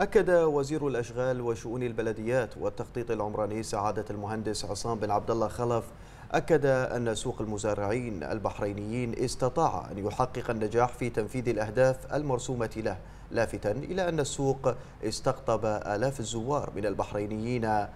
أكد وزير الأشغال وشؤون البلديات والتخطيط العمراني سعادة المهندس عصام بن عبد الله خلف أكد أن سوق المزارعين البحرينيين استطاع أن يحقق النجاح في تنفيذ الأهداف المرسومة له لافتا إلى أن السوق استقطب آلاف الزوار من البحرينيين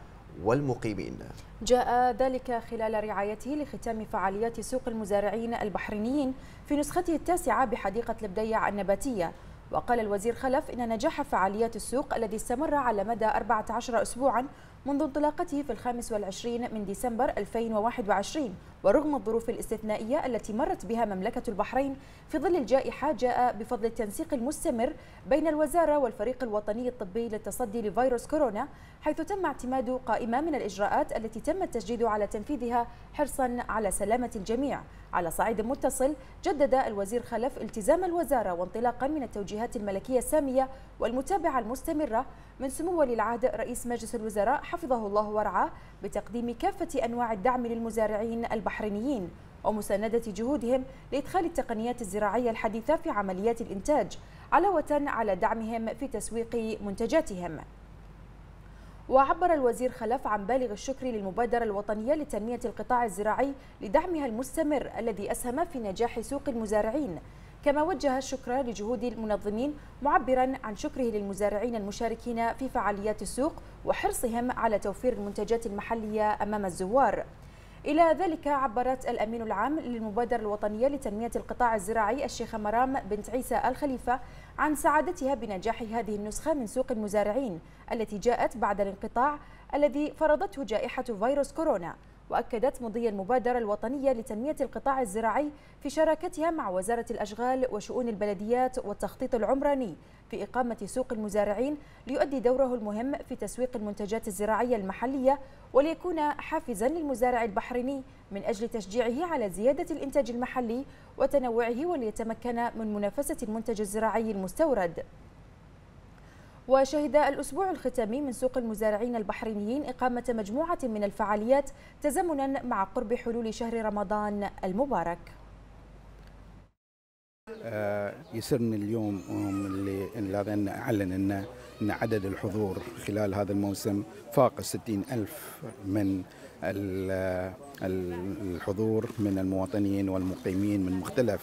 والمقيمين جاء ذلك خلال رعايته لختام فعاليات سوق المزارعين البحرينيين في نسخته التاسعة بحديقة البديع النباتية وقال الوزير خلف إن نجاح فعاليات السوق الذي استمر على مدى 14 أسبوعا منذ انطلاقته في الخامس والعشرين من ديسمبر 2021 ورغم الظروف الاستثنائية التي مرت بها مملكة البحرين في ظل الجائحة جاء بفضل التنسيق المستمر بين الوزارة والفريق الوطني الطبي للتصدي لفيروس كورونا حيث تم اعتماد قائمة من الإجراءات التي تم التجديد على تنفيذها حرصا على سلامة الجميع على صعيد متصل جدد الوزير خلف التزام الوزارة وانطلاقا من التوجيهات الملكية السامية والمتابعة المستمرة من سمو ولي العهد رئيس مجلس الوزراء حفظه الله ورعاه بتقديم كافة أنواع الدعم للمزارعين البحرينيين ومساندة جهودهم لإدخال التقنيات الزراعية الحديثة في عمليات الإنتاج علاوة على دعمهم في تسويق منتجاتهم وعبر الوزير خلف عن بالغ الشكر للمبادرة الوطنية لتنمية القطاع الزراعي لدعمها المستمر الذي أسهم في نجاح سوق المزارعين كما وجه الشكر لجهود المنظمين معبرا عن شكره للمزارعين المشاركين في فعاليات السوق وحرصهم على توفير المنتجات المحلية أمام الزوار إلى ذلك عبرت الأمين العام للمبادرة الوطنية لتنمية القطاع الزراعي الشيخة مرام بنت عيسى الخليفة عن سعادتها بنجاح هذه النسخة من سوق المزارعين التي جاءت بعد الانقطاع الذي فرضته جائحة فيروس كورونا وأكدت مضي المبادرة الوطنية لتنمية القطاع الزراعي في شراكتها مع وزارة الأشغال وشؤون البلديات والتخطيط العمراني في إقامة سوق المزارعين ليؤدي دوره المهم في تسويق المنتجات الزراعية المحلية وليكون حافزا للمزارع البحريني من أجل تشجيعه على زيادة الإنتاج المحلي وتنوعه وليتمكن من منافسة المنتج الزراعي المستورد وشهد الأسبوع الختامي من سوق المزارعين البحرينيين إقامة مجموعة من الفعاليات تزامنا مع قرب حلول شهر رمضان المبارك آه، يسرني اليوم اللي أعلن أن أن عدد الحضور خلال هذا الموسم فاق 60 ألف من آه، الحضور من المواطنين والمقيمين من مختلف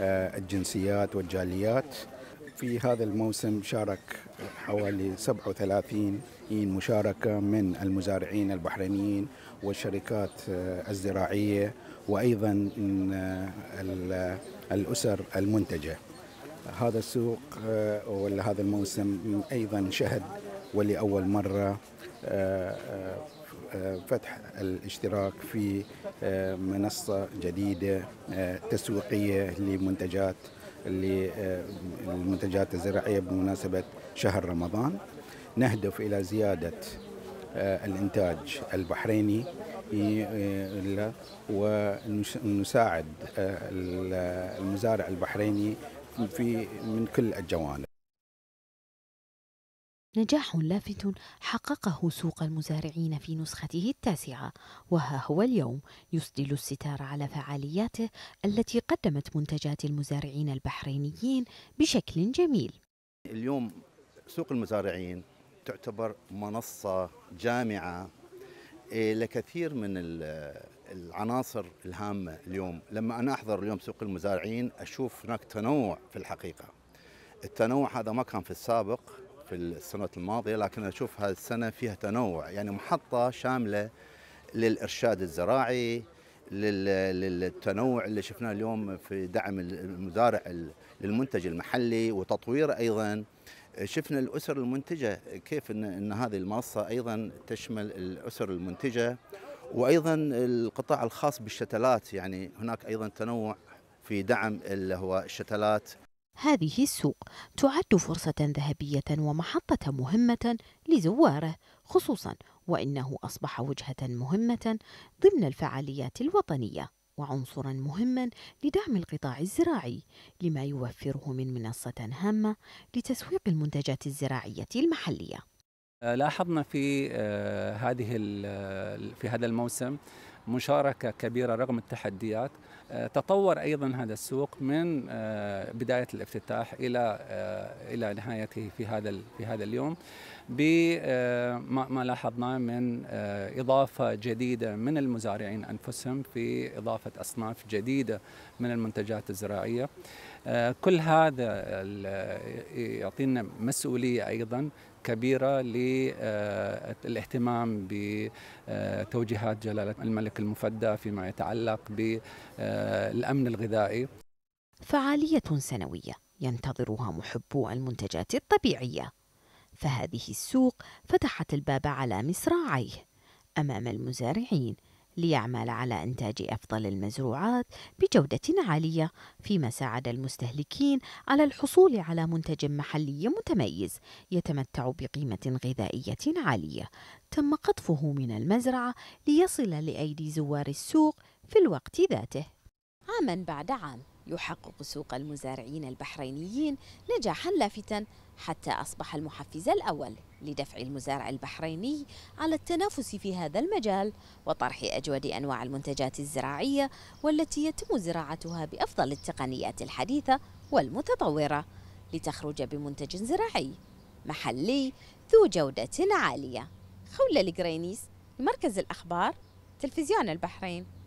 آه، الجنسيات والجاليات في هذا الموسم شارك حوالي 37 مشاركة من المزارعين البحرينيين والشركات آه، الزراعية وأيضا آه، الأسر المنتجة هذا السوق آه، ولا هذا الموسم أيضا شهد ولأول مرة فتح الاشتراك في منصة جديدة تسويقية لمنتجات للمنتجات آه، الزراعية بمناسبة شهر رمضان نهدف إلى زيادة آه، الإنتاج البحريني آه، ونساعد المزارع البحريني في من كل الجوانب نجاح لافت حققه سوق المزارعين في نسخته التاسعة وها هو اليوم يسدل الستار على فعالياته التي قدمت منتجات المزارعين البحرينيين بشكل جميل اليوم سوق المزارعين تعتبر منصة جامعة إيه، لكثير من العناصر الهامة اليوم لما أنا أحضر اليوم سوق المزارعين أشوف هناك تنوع في الحقيقة التنوع هذا ما كان في السابق في السنة الماضية لكن أشوف هذه السنة فيها تنوع يعني محطة شاملة للإرشاد الزراعي للتنوع اللي شفناه اليوم في دعم المزارع للمنتج المحلي وتطويره أيضا شفنا الأسر المنتجة كيف أن, إن هذه المنصة أيضا تشمل الأسر المنتجة وأيضا القطاع الخاص بالشتلات يعني هناك أيضا تنوع في دعم اللي هو الشتلات هذه السوق تعد فرصة ذهبية ومحطة مهمة لزواره خصوصا وإنه أصبح وجهة مهمة ضمن الفعاليات الوطنية وعنصرا مهما لدعم القطاع الزراعي لما يوفره من منصة هامة لتسويق المنتجات الزراعية المحلية آه، لاحظنا في آه، هذه آه، في هذا الموسم مشاركه كبيره رغم التحديات آه، تطور ايضا هذا السوق من آه، بدايه الافتتاح الى آه، الى نهايته في هذا في هذا اليوم بما آه، لاحظناه من آه، إضافة جديدة من المزارعين أنفسهم في إضافة أصناف جديدة من المنتجات الزراعية آه، كل هذا يعطينا مسؤولية أيضا كبيرة للاهتمام بتوجيهات جلالة الملك المفدى فيما يتعلق بالأمن الغذائي فعالية سنوية ينتظرها محبو المنتجات الطبيعية فهذه السوق فتحت الباب على مصراعيه أمام المزارعين ليعمل على إنتاج أفضل المزروعات بجودة عالية، فيما ساعد المستهلكين على الحصول على منتج محلي متميز يتمتع بقيمة غذائية عالية، تم قطفه من المزرعة ليصل لأيدي زوار السوق في الوقت ذاته. عامًا بعد عام، يحقق سوق المزارعين البحرينيين نجاحا لافتا حتى أصبح المحفز الأول لدفع المزارع البحريني على التنافس في هذا المجال وطرح أجود أنواع المنتجات الزراعية والتي يتم زراعتها بأفضل التقنيات الحديثة والمتطورة لتخرج بمنتج زراعي محلي ذو جودة عالية خولة القرينيس لمركز الأخبار تلفزيون البحرين